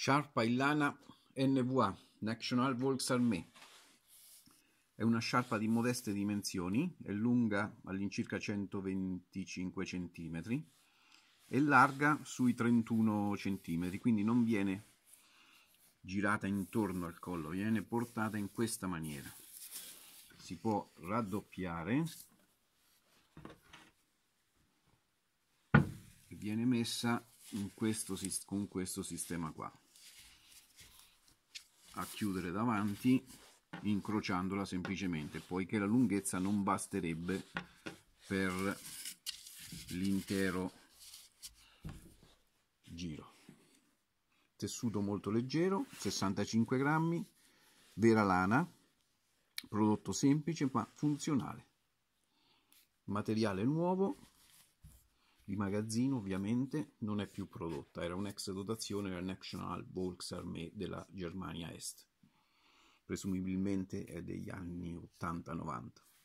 Sciarpa in lana NVA National Volks Armee. È una sciarpa di modeste dimensioni, è lunga all'incirca 125 cm e larga sui 31 cm, quindi non viene girata intorno al collo, viene portata in questa maniera. Si può raddoppiare e viene messa questo, con questo sistema qua a chiudere davanti incrociandola semplicemente poiché la lunghezza non basterebbe per l'intero giro tessuto molto leggero 65 grammi vera lana prodotto semplice ma funzionale materiale nuovo di magazzino ovviamente non è più prodotta, era un'ex dotazione della National Volksarmee della Germania Est, presumibilmente è degli anni 80-90.